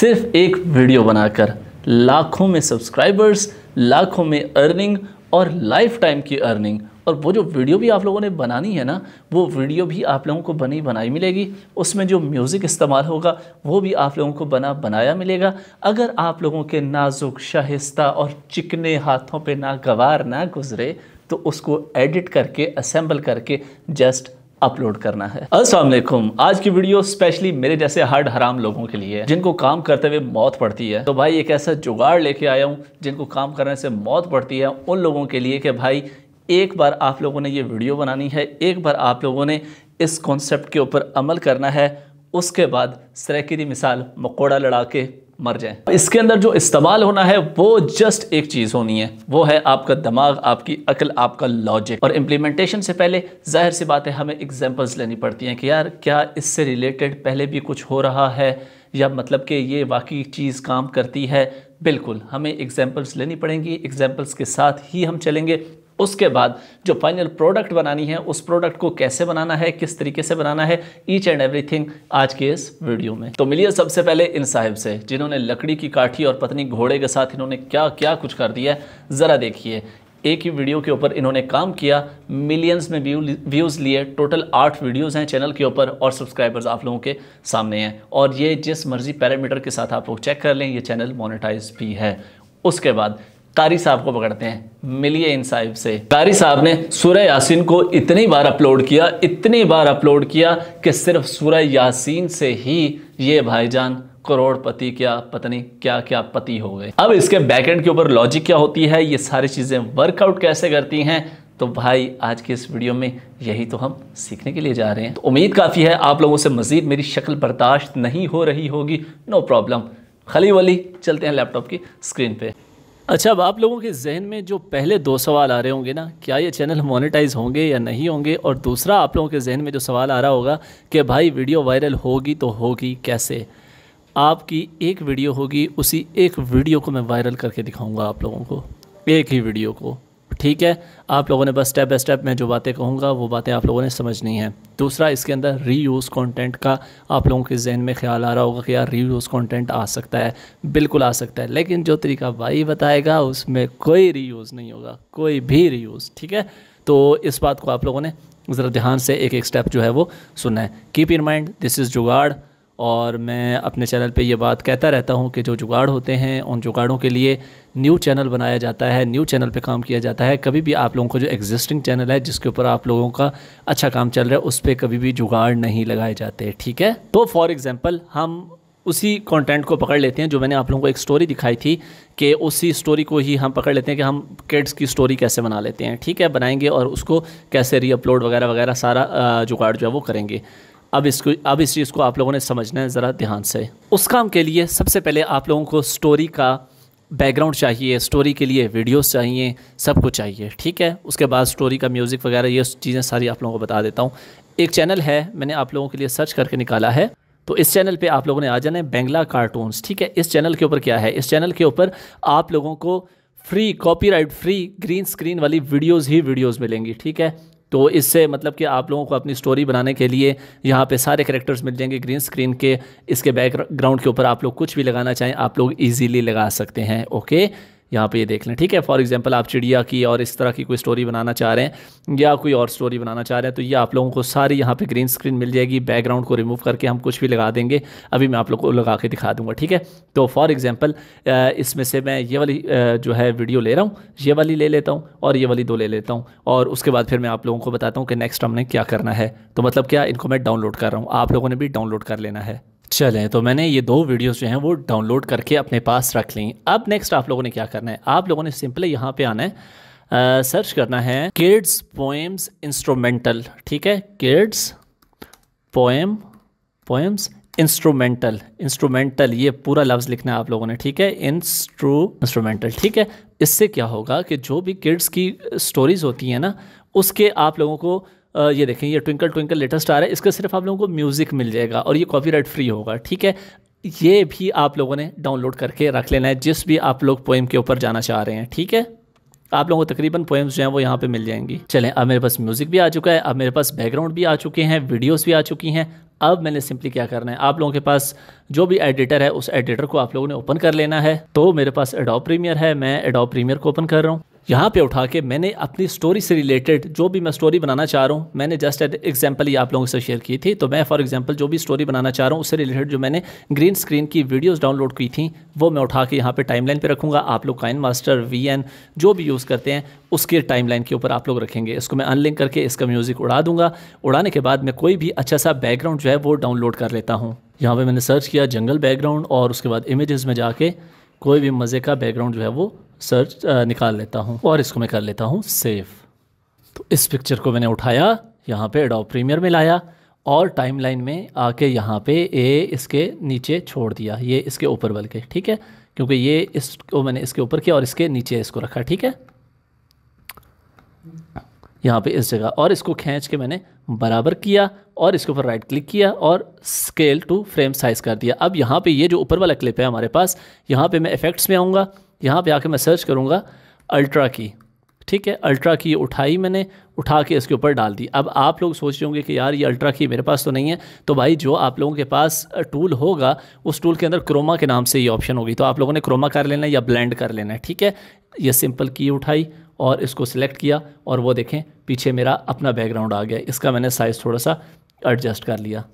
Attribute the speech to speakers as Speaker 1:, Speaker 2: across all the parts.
Speaker 1: सिर्फ एक वीडियो बनाकर लाखों में सब्सक्राइबर्स लाखों में अर्निंग और लाइफ टाइम की अर्निंग और वो जो वीडियो भी आप लोगों ने बनानी है ना वो वीडियो भी आप लोगों को बनी बनाई मिलेगी उसमें जो म्यूज़िक इस्तेमाल होगा वो भी आप लोगों को बना बनाया मिलेगा अगर आप लोगों के नाजुक शाहिस्ता और चिकने हाथों पे ना गवार ना गुज़रे तो उसको एडिट करके असेंबल करके जस्ट अपलोड करना है असलम आज की वीडियो स्पेशली मेरे जैसे हार्ड हराम लोगों के लिए जिनको काम करते हुए मौत पड़ती है तो भाई एक ऐसा जुगाड़ लेके आया हूँ जिनको काम करने से मौत पड़ती है उन लोगों के लिए कि भाई एक बार आप लोगों ने ये वीडियो बनानी है एक बार आप लोगों ने इस कॉन्सेप्ट के ऊपर अमल करना है उसके बाद सरेकी मिसाल मकोड़ा लड़ा के मर जाए इसके अंदर जो इस्तेमाल होना है वो जस्ट एक चीज़ होनी है वो है आपका दिमाग आपकी अकल आपका लॉजिक और इम्प्लीमेंटेशन से पहले जाहिर सी बात है हमें एग्जाम्पल्स लेनी पड़ती हैं कि यार क्या इससे रिलेटेड पहले भी कुछ हो रहा है या मतलब कि ये वाकई चीज़ काम करती है बिल्कुल हमें एग्जाम्पल्स लेनी पड़ेंगी एग्जाम्पल्स के साथ ही हम चलेंगे उसके बाद जो फाइनल प्रोडक्ट बनानी है उस प्रोडक्ट को कैसे बनाना है किस तरीके से बनाना है ईच एंड एवरीथिंग आज के इस वीडियो में तो मिलिए सबसे पहले इन साहिब से जिन्होंने लकड़ी की काठी और पत्नी घोड़े के साथ इन्होंने क्या क्या कुछ कर दिया ज़रा देखिए एक ही वीडियो के ऊपर इन्होंने काम किया मिलियंस में व्यूज़ लिए टोटल आठ वीडियोस हैं चैनल के ऊपर और सब्सक्राइबर्स आप लोगों के सामने हैं और ये जिस मर्जी पैरामीटर के साथ आप लोग चेक कर लें ये चैनल मोनेटाइज भी है उसके बाद कारी साहब को पकड़ते हैं मिलिए इन साहिब से कारी साहब ने सूर्य यासीन को इतनी बार अपलोड किया इतनी बार अपलोड किया कि सिर्फ सूर्य यासीन से ही ये भाईजान करोड़पति क्या पत्नी क्या क्या पति हो गए अब इसके बैकएंड के ऊपर लॉजिक क्या होती है ये सारी चीज़ें वर्कआउट कैसे करती हैं तो भाई आज के इस वीडियो में यही तो हम सीखने के लिए जा रहे हैं तो उम्मीद काफ़ी है आप लोगों से मज़ीद मेरी शक्ल बर्दाश्त नहीं हो रही होगी नो प्रॉब्लम खली वली चलते हैं लैपटॉप की स्क्रीन पे अच्छा अब आप लोगों के जहन में जो पहले दो सवाल आ रहे होंगे ना क्या ये चैनल मोनेटाइज होंगे या नहीं होंगे और दूसरा आप लोगों के जहन में जो सवाल आ रहा होगा कि भाई वीडियो वायरल होगी तो होगी कैसे आपकी एक वीडियो होगी उसी एक वीडियो को मैं वायरल करके दिखाऊंगा आप लोगों को एक ही वीडियो को ठीक है आप लोगों ने बस स्टेप बाय स्टेप मैं जो बातें कहूँगा वो बातें आप लोगों ने समझनी है दूसरा इसके अंदर री यूज़ कॉन्टेंट का आप लोगों के जहन में ख्याल आ रहा होगा कि यार री यूज़ कॉन्टेंट आ सकता है बिल्कुल आ सकता है लेकिन जो तरीका भाई बताएगा उसमें कोई री यूज़ नहीं होगा कोई भी री यूज़ ठीक है तो इस बात को आप लोगों ने ज़रा ध्यान से एक एक स्टेप जो है वो सुना है keep in mind this is jugaad और मैं अपने चैनल पे ये बात कहता रहता हूँ कि जो जुगाड़ होते हैं उन जुगाड़ों के लिए न्यू चैनल बनाया जाता है न्यू चैनल पे काम किया जाता है कभी भी आप लोगों को जो एग्जिस्टिंग चैनल है जिसके ऊपर आप लोगों का अच्छा काम चल रहा है उस पर कभी भी जुगाड़ नहीं लगाए जाते ठीक है तो फॉर एग्ज़ाम्पल हम उसी कंटेंट को पकड़ लेते हैं जो मैंने आप लोगों को एक स्टोरी दिखाई थी कि उसी स्टोरी को ही हम पकड़ लेते हैं कि हम किड्स की स्टोरी कैसे बना लेते हैं ठीक है बनाएंगे और उसको कैसे रीअपलोड वगैरह वगैरह सारा जुगाड़ जो है वो करेंगे अब इसको अब इस चीज़ को आप लोगों ने समझना है ज़रा ध्यान से उस काम के लिए सबसे पहले आप लोगों को स्टोरी का बैकग्राउंड चाहिए स्टोरी के लिए वीडियोस चाहिए सब कुछ चाहिए ठीक है उसके बाद स्टोरी का म्यूज़िक वगैरह ये चीज़ें सारी आप लोगों को बता देता हूँ एक चैनल है मैंने आप लोगों के लिए सर्च करके निकाला है तो इस चैनल पे आप लोगों ने आ जाना है बेंगला कार्टून्स ठीक है इस चैनल के ऊपर क्या है इस चैनल के ऊपर आप लोगों को free copyright free green screen वाली वीडियोस ही वीडियोस मिलेंगी ठीक है तो इससे मतलब कि आप लोगों को अपनी स्टोरी बनाने के लिए यहाँ पे सारे करेक्टर्स मिल जाएंगे ग्रीन स्क्रीन के इसके बैकग्राउंड के ऊपर आप लोग कुछ भी लगाना चाहें आप लोग ईजीली लगा सकते हैं ओके यहाँ पे ये देख लें ठीक है फॉर एग्जांपल आप चिड़िया की और इस तरह की कोई स्टोरी बनाना चाह रहे हैं या कोई और स्टोरी बनाना चाह रहे हैं तो ये आप लोगों को सारी यहाँ पे ग्रीन स्क्रीन मिल जाएगी बैकग्राउंड को रिमूव करके हम कुछ भी लगा देंगे अभी मैं आप लोग को लगा के दिखा दूँगा ठीक है तो फॉर एग्ज़ाम्पल इसमें से मैं ये वाली जो है वीडियो ले रहा हूँ ये वाली ले लेता हूँ और ये वाली दो ले लेता हूँ और उसके बाद फिर मैं आप लोगों को बताता हूँ कि नेक्स्ट हमने क्या करना है तो मतलब क्या इनको मैं डाउनलोड कर रहा हूँ आप लोगों ने भी डाउनलोड कर लेना है चलें तो मैंने ये दो वीडियोस जो हैं वो डाउनलोड करके अपने पास रख ली अब नेक्स्ट आप लोगों ने क्या करना है आप लोगों ने सिंपली यहाँ पे आना है सर्च करना है किड्स पोएम्स इंस्ट्रूमेंटल ठीक है kids poem poems instrumental instrumental ये पूरा लफ्ज़ लिखना है आप लोगों ने ठीक है इंस्ट्रू इंस्ट्रूमेंटल ठीक है इससे क्या होगा कि जो भी किड्स की स्टोरीज़ होती हैं ना उसके आप लोगों को ये देखें ये ट्विंकल ट्विंकल लेटेस्ट स्टार है इसका सिर्फ आप लोगों को म्यूज़िक मिल जाएगा और ये कॉपीराइट फ्री होगा ठीक है ये भी आप लोगों ने डाउनलोड करके रख लेना है जिस भी आप लोग पोएम के ऊपर जाना चाह रहे हैं ठीक है आप लोगों को तकरीबन पोएम्स जो हैं वो यहाँ पे मिल जाएंगी चलें अब मेरे पास म्यूज़िक भी आ चुका है अब मेरे पास बैकग्राउंड भी आ चुके हैं वीडियोस भी आ चुकी हैं अब मैंने सिंपली क्या करना है आप लोगों के पास जो भी एडिटर है उस एडिटर को आप लोगों ने ओपन कर लेना है तो मेरे पास एडोप प्रीमियर है मैं एडोप प्रीमियर को ओपन कर रहा हूँ यहाँ पे उठा के मैंने अपनी स्टोरी से रिलेटेड जो भी मैं स्टोरी बनाना चाह रहा हूँ मैंने जस्ट एट एग्जाम्पल ही आप लोगों से शेयर की थी तो मैं फॉर एग्ज़ाम्पल जो भी स्टोरी बनाना चाह रहा हूँ उससे रिलेटेड जो मैंने ग्रीन स्क्रीन की वीडियोस डाउनलोड की थी वो मैं उठा के यहाँ पे टाइमलाइन पे रखूँगा आप लोग काइन मास्टर वी एन जो भी यूज़ करते हैं उसके टाइम के ऊपर आप लोग रखेंगे इसको मैं अनलिंक करके इसका म्यूज़िक उड़ा दूँगा उड़ाने के बाद मैं कोई भी अच्छा सा बैकग्राउंड जो है वो डाउनलोड कर लेता हूँ यहाँ पर मैंने सर्च किया जंगल बैकग्राउंड और उसके बाद इमेज़ में जाके कोई भी मज़े का बैकग्राउंड जो है वो सर्च निकाल लेता हूँ और इसको मैं कर लेता हूँ सेव तो इस पिक्चर को मैंने उठाया यहाँ पे एडोब प्रीमियर में लाया और टाइमलाइन में आके यहाँ पे ये इसके नीचे छोड़ दिया ये इसके ऊपर बल के ठीक है क्योंकि ये इसको मैंने इसके ऊपर किया और इसके नीचे इसको रखा ठीक है यहाँ पे इस जगह और इसको खींच के मैंने बराबर किया और इसके ऊपर राइट क्लिक किया और स्केल टू फ्रेम साइज़ कर दिया अब यहाँ पे ये जो ऊपर वाला क्लिप है हमारे पास यहाँ पे मैं इफ़ेक्ट्स में आऊँगा यहाँ पे आके मैं सर्च करूँगा अल्ट्रा की ठीक है अल्ट्रा की उठाई मैंने उठा के इसके ऊपर डाल दी अब आप लोग सोच रहे होंगे कि यार ये अल्ट्रा की मेरे पास तो नहीं है तो भाई जो आप लोगों के पास टूल होगा उस टूल के अंदर क्रोमा के नाम से ये ऑप्शन होगी तो आप लोगों ने क्रोमा कर लेना है या ब्लेंड कर लेना है ठीक है ये सिंपल की उठाई और इसको सिलेक्ट किया और वो देखें पीछे मेरा अपना बैकग्राउंड आ गया इसका मैंने साइज़ थोड़ा सा एडजस्ट कर लिया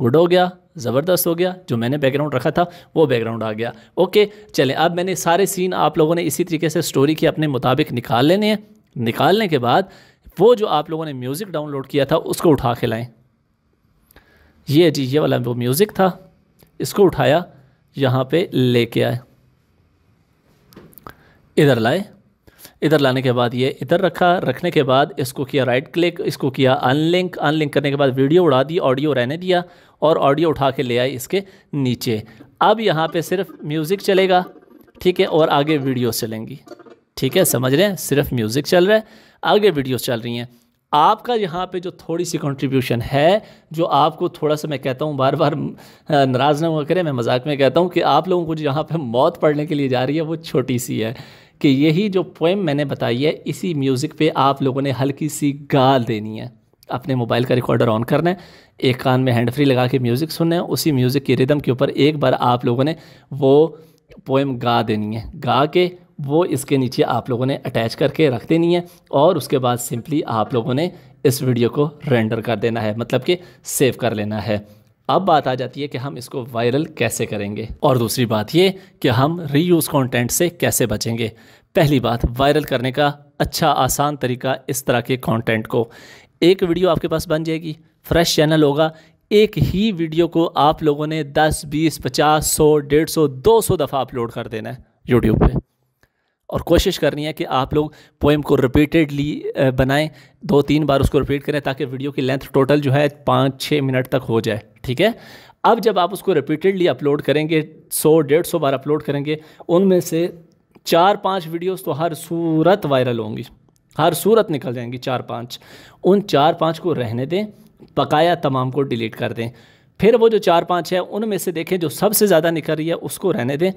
Speaker 1: गुड हो गया ज़बरदस्त हो गया जो मैंने बैकग्राउंड रखा था वो बैकग्राउंड आ गया ओके चले अब मैंने सारे सीन आप लोगों ने इसी तरीके से स्टोरी के अपने मुताबिक निकाल लेने हैं निकालने के बाद वो जो आप लोगों ने म्यूज़िक डाउनलोड किया था उसको उठा के लाएँ ये जी ये वाला वो म्यूज़िक था इसको उठाया यहाँ पे लेके आए इधर लाए इधर लाने के बाद ये इधर रखा रखने के बाद इसको किया राइट क्लिक इसको किया अनलिंक अनलिंक करने के बाद वीडियो उड़ा दी ऑडियो रहने दिया और ऑडियो उठा के ले आई इसके नीचे अब यहाँ पे सिर्फ म्यूज़िक चलेगा ठीक है और आगे वीडियो चलेंगी ठीक है समझ रहे हैं सिर्फ म्यूज़िक चल रहा है आगे वीडियोज़ चल रही हैं आपका यहाँ पे जो थोड़ी सी कंट्रीब्यूशन है जो आपको थोड़ा सा मैं कहता हूँ बार बार नाराज़ ना हुआ करें मैं मजाक में कहता हूँ कि आप लोगों को जो यहाँ पर मौत पढ़ने के लिए जा रही है वो छोटी सी है कि यही जो पोएम मैंने बताई है इसी म्यूज़िक पे आप लोगों ने हल्की सी गाल देनी है अपने मोबाइल का रिकॉर्डर ऑन करना है एक कान में हैंड फ्री लगा के म्यूज़िक सुनना है उसी म्यूज़िक की रिदम के ऊपर एक बार आप लोगों ने वो पोएम गा देनी है गा के वो इसके नीचे आप लोगों ने अटैच करके रख देनी है और उसके बाद सिंपली आप लोगों ने इस वीडियो को रेंडर कर देना है मतलब कि सेव कर लेना है अब बात आ जाती है कि हम इसको वायरल कैसे करेंगे और दूसरी बात ये कि हम रीयूज़ कंटेंट से कैसे बचेंगे पहली बात वायरल करने का अच्छा आसान तरीका इस तरह के कंटेंट को एक वीडियो आपके पास बन जाएगी फ्रेश चैनल होगा एक ही वीडियो को आप लोगों ने 10, 20, 50, 100, 150, 200 दफ़ा अपलोड कर देना है यूट्यूब पे और कोशिश करनी है कि आप लोग पोएम को रिपीटेडली बनाएं दो तीन बार उसको रिपीट करें ताकि वीडियो की लेंथ टोटल जो है पाँच छः मिनट तक हो जाए ठीक है अब जब आप उसको रिपीटेडली अपलोड करेंगे सौ डेढ़ सौ बार अपलोड करेंगे उनमें से चार पाँच वीडियोस तो हर सूरत वायरल होंगी हर सूरत निकल जाएंगी चार पाँच उन चार पाँच को रहने दें पकाया तमाम को डिलीट कर दें फिर वो जो चार पाँच है उनमें से देखें जो सबसे ज़्यादा निकल रही है उसको रहने दें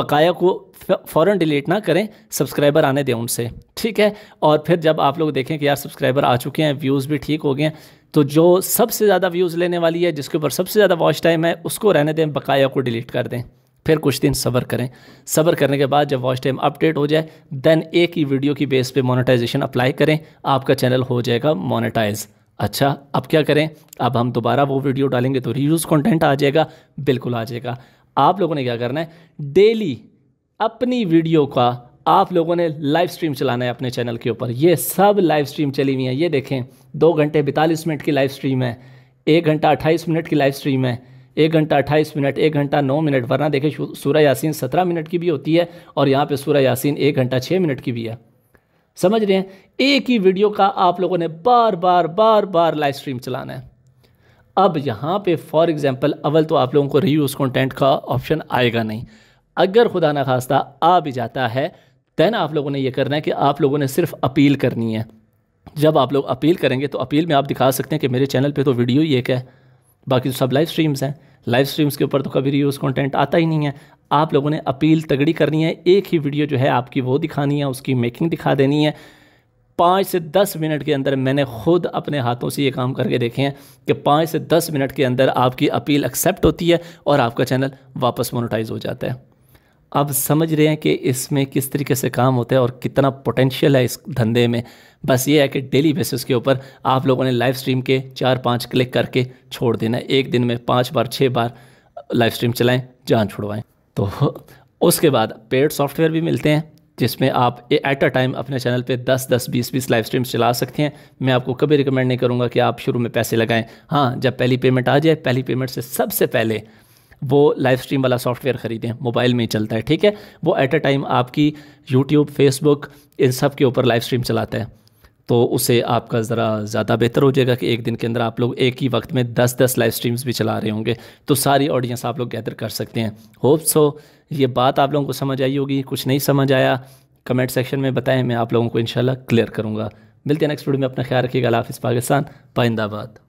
Speaker 1: बकाया को फ़ौर डिलीट ना करें सब्सक्राइबर आने दें उनसे ठीक है और फिर जब आप लोग देखें कि यार सब्सक्राइबर आ चुके हैं व्यूज़ भी ठीक हो गए हैं तो जो सबसे ज़्यादा व्यूज़ लेने वाली है जिसके ऊपर सबसे ज़्यादा वॉच टाइम है उसको रहने दें बकाया को डिलीट कर दें फिर कुछ दिन सबर करें सबर करने के बाद जब वॉच टाइम अपडेट हो जाए देन एक ही वीडियो की बेस पे मोनेटाइजेशन अप्लाई करें आपका चैनल हो जाएगा मोनेटाइज अच्छा अब क्या करें अब हम दोबारा वो वीडियो डालेंगे तो रीयूज़ कंटेंट आ जाएगा बिल्कुल आ जाएगा आप लोगों ने क्या करना है डेली अपनी वीडियो का आप लोगों ने लाइव स्ट्रीम चलाना है अपने चैनल के ऊपर ये सब लाइव स्ट्रीम चली हुई है ये देखें दो घंटे बैतालीस मिनट की लाइव स्ट्रीम है एक घंटा अट्ठाईस मिनट की लाइव स्ट्रीम है एक घंटा अट्ठाईस मिनट एक घंटा नौ मिनट वरना देखें सूर्य यासीन सत्रह मिनट की भी होती है और यहाँ पर सूर्य यासीन एक घंटा छः मिनट की भी है समझ रहे हैं एक ही वीडियो का आप लोगों ने बार बार बार बार लाइव स्ट्रीम चलाना है अब यहाँ पे फॉर एग्ज़ाम्पल अव्वल तो आप लोगों को रीयूज़ कंटेंट का ऑप्शन आएगा नहीं अगर खुदा ना खास्ता आ भी जाता है दैन आप लोगों ने ये करना है कि आप लोगों ने सिर्फ अपील करनी है जब आप लोग अपील करेंगे तो अपील में आप दिखा सकते हैं कि मेरे चैनल पे तो वीडियो ही एक है बाकी तो सब लाइव स्ट्रीम्स हैं लाइव स्ट्रीम्स के ऊपर तो कभी रिव्यूज़ कंटेंट आता ही नहीं है आप लोगों ने अपील तगड़ी करनी है एक ही वीडियो जो है आपकी वो दिखानी है उसकी मेकिंग दिखा देनी है पाँच से दस मिनट के अंदर मैंने खुद अपने हाथों से ये काम करके देखे हैं कि पाँच से दस मिनट के अंदर आपकी अपील एक्सेप्ट होती है और आपका चैनल वापस मोनोटाइज हो जाता है अब समझ रहे हैं कि इसमें किस तरीके से काम होता है और कितना पोटेंशियल है इस धंधे में बस ये है कि डेली बेसिस के ऊपर आप लोगों ने लाइव स्ट्रीम के चार पाँच क्लिक करके छोड़ देना एक दिन में पाँच बार छः बार लाइव स्ट्रीम चलाएं जान छुड़वाएं तो उसके बाद पेड सॉफ्टवेयर भी मिलते हैं जिसमें आप एट अ टाइम अपने चैनल पे 10 10 20 20 लाइव स्ट्रीम्स चला सकते हैं मैं आपको कभी रिकमेंड नहीं करूँगा कि आप शुरू में पैसे लगाएं हाँ जब पहली पेमेंट आ जाए पहली पेमेंट से सबसे पहले वो लाइव स्ट्रीम वाला सॉफ्टवेयर ख़रीदें मोबाइल में ही चलता है ठीक है वो एट अ टाइम आपकी यूट्यूब फेसबुक इन सब के ऊपर लाइव स्ट्रीम चलाता है तो उसे आपका ज़रा ज़्यादा बेहतर हो जाएगा कि एक दिन के अंदर आप लोग एक ही वक्त में दस दस लाइव स्ट्रीम्स भी चला रहे होंगे तो सारी ऑडियंस आप लोग गैदर कर सकते हैं होप सो ये बात आप लोगों को समझ आई होगी कुछ नहीं समझ आया कमेंट सेक्शन में बताएं मैं आप लोगों को इंशाल्लाह क्लियर करूँगा मिलते हैं नेक्स्ट वीडियो में अपना ख्याल रखिएगा हाफिज़ पाकिस्तान पाइंदाबाद